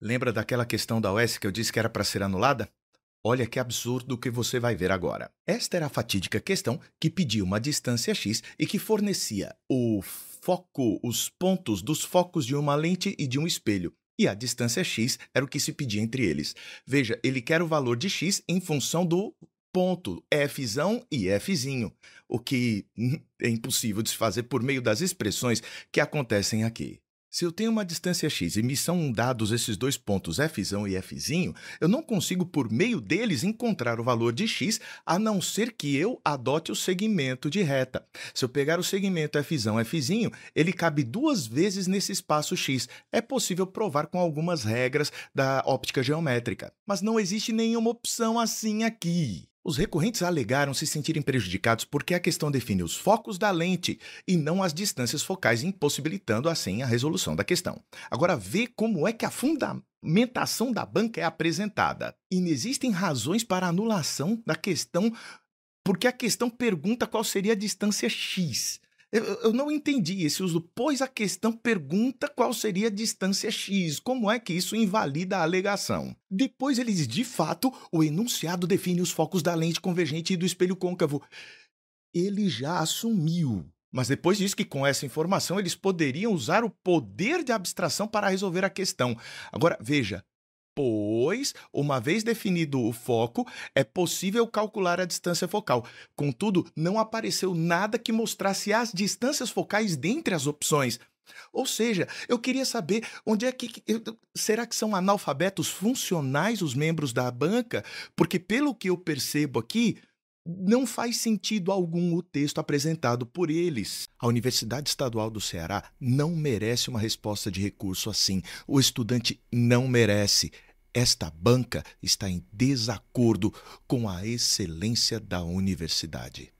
Lembra daquela questão da OS que eu disse que era para ser anulada? Olha que absurdo o que você vai ver agora. Esta era a fatídica questão que pedia uma distância x e que fornecia o foco, os pontos dos focos de uma lente e de um espelho. E a distância x era o que se pedia entre eles. Veja, ele quer o valor de x em função do ponto F e f'zinho, o que é impossível de se fazer por meio das expressões que acontecem aqui. Se eu tenho uma distância x e me são dados esses dois pontos f' e f', eu não consigo por meio deles encontrar o valor de x, a não ser que eu adote o segmento de reta. Se eu pegar o segmento f', f', ele cabe duas vezes nesse espaço x. É possível provar com algumas regras da óptica geométrica, mas não existe nenhuma opção assim aqui. Os recorrentes alegaram se sentirem prejudicados porque a questão define os focos da lente e não as distâncias focais, impossibilitando assim a resolução da questão. Agora vê como é que a fundamentação da banca é apresentada. Inexistem razões para anulação da questão, porque a questão pergunta qual seria a distância x. Eu, eu não entendi esse uso, pois a questão pergunta qual seria a distância x, como é que isso invalida a alegação. Depois ele diz, de fato, o enunciado define os focos da lente convergente e do espelho côncavo. Ele já assumiu mas depois diz que com essa informação eles poderiam usar o poder de abstração para resolver a questão. Agora, veja, depois, uma vez definido o foco, é possível calcular a distância focal. Contudo, não apareceu nada que mostrasse as distâncias focais dentre as opções. Ou seja, eu queria saber onde é que. Eu, será que são analfabetos funcionais os membros da banca? Porque, pelo que eu percebo aqui, não faz sentido algum o texto apresentado por eles. A Universidade Estadual do Ceará não merece uma resposta de recurso assim. O estudante não merece. Esta banca está em desacordo com a excelência da universidade.